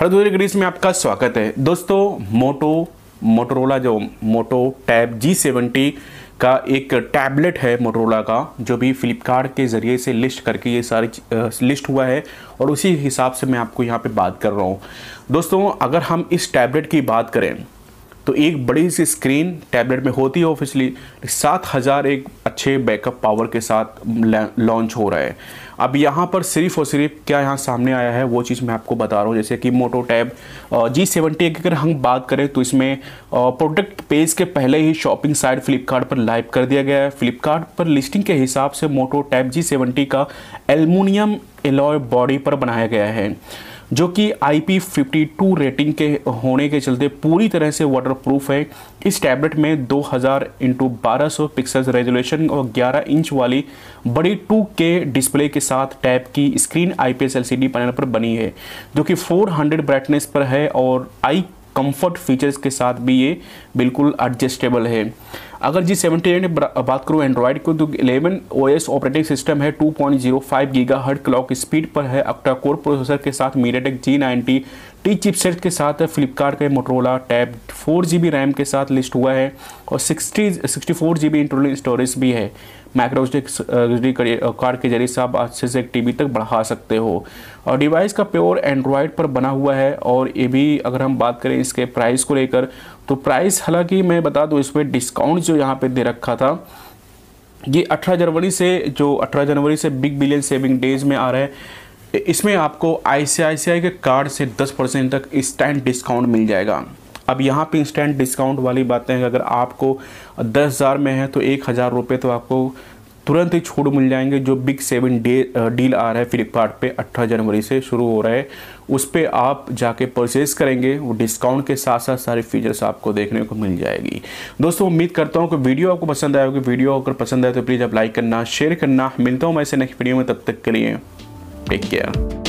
हरदूरी Greece में आपका स्वागत है दोस्तों मोटो मोटोरोला जो मोटो टैब जी सेवेंटी का एक टैबलेट है मोटोरोला का जो भी फ्लिपकार्ट के ज़रिए से लिस्ट करके ये सारी लिस्ट हुआ है और उसी हिसाब से मैं आपको यहाँ पे बात कर रहा हूँ दोस्तों अगर हम इस टैबलेट की बात करें तो एक बड़ी सी स्क्रीन टैबलेट में होती है ऑफिसली सात हज़ार एक अच्छे बैकअप पावर के साथ लॉन्च हो रहा है अब यहाँ पर सिर्फ और सिर्फ क्या यहाँ सामने आया है वो चीज़ मैं आपको बता रहा हूँ जैसे कि मोटो टैब जी सेवेंटी की अगर हम बात करें तो इसमें प्रोडक्ट पेज के पहले ही शॉपिंग साइट फ्लिपकार्ट पर लाइव कर दिया गया है फ्लिपकार्ट पर लिस्टिंग के हिसाब से मोटो टैब जी सेवेंटी का एलमिनियम एलॉय बॉडी पर बनाया गया है जो कि I P fifty two rating के होने के चलते पूरी तरह से वाटर प्रूफ है इस टैबलेट में 2000 हज़ार इंटू बारह पिक्सल रेजोल्यूशन और 11 इंच वाली बड़ी 2K डिस्प्ले के साथ टैब की स्क्रीन आई पी पैनल पर बनी है जो कि 400 ब्राइटनेस पर है और आई कंफर्ट फीचर्स के साथ भी ये बिल्कुल एडजस्टेबल है अगर जी सेवेंटी एट बात करूँ एंड्रॉयड को तो eleven O S operating system है two point zero five giga hertz clock speed पर है अक्टा कोर प्रोसेसर के साथ MediaTek G ninety T chipset के साथ फ्लिपकार्ट का Motorola Tab four G B RAM के साथ लिस्ट हुआ है और sixty sixty four G B internal storage भी है माइक्रोस्टिक कार्ड के जरिए से आप अच्छे से एक टी तक बढ़ा सकते हो और डिवाइस का प्योर एंड्रॉयड पर बना हुआ है और ये भी अगर हम बात करें इसके प्राइस को लेकर तो प्राइस हालांकि मैं बता दूँ इसमें डिस्काउंट जो यहाँ पे दे रखा था ये 18 जनवरी से जो 18 जनवरी से बिग बिलियन सेविंग डेज में आ रहा है इसमें आपको आई के कार्ड से 10 परसेंट तक इंस्टेंट डिस्काउंट मिल जाएगा अब यहाँ पे इंस्टेंट डिस्काउंट वाली बातें अगर आपको दस हज़ार में है तो एक हज़ार रुपये तो आपको तुरंत ही छूट मिल जाएंगे जो बिग सेवन डे डील आ रहा है फ्लिपकार्ट पे 18 जनवरी से शुरू हो रहा है उस पर आप जाके परचेज करेंगे वो डिस्काउंट के साथ साथ सारे फीचर्स आपको देखने को मिल जाएगी दोस्तों उम्मीद करता हूँ कि वीडियो आपको पसंद आया होगी वीडियो अगर पसंद आए तो प्लीज़ आप लाइक करना शेयर करना मिलता हूँ मैं ऐसे नेक्स्ट वीडियो में तब तक के लिए टेक केयर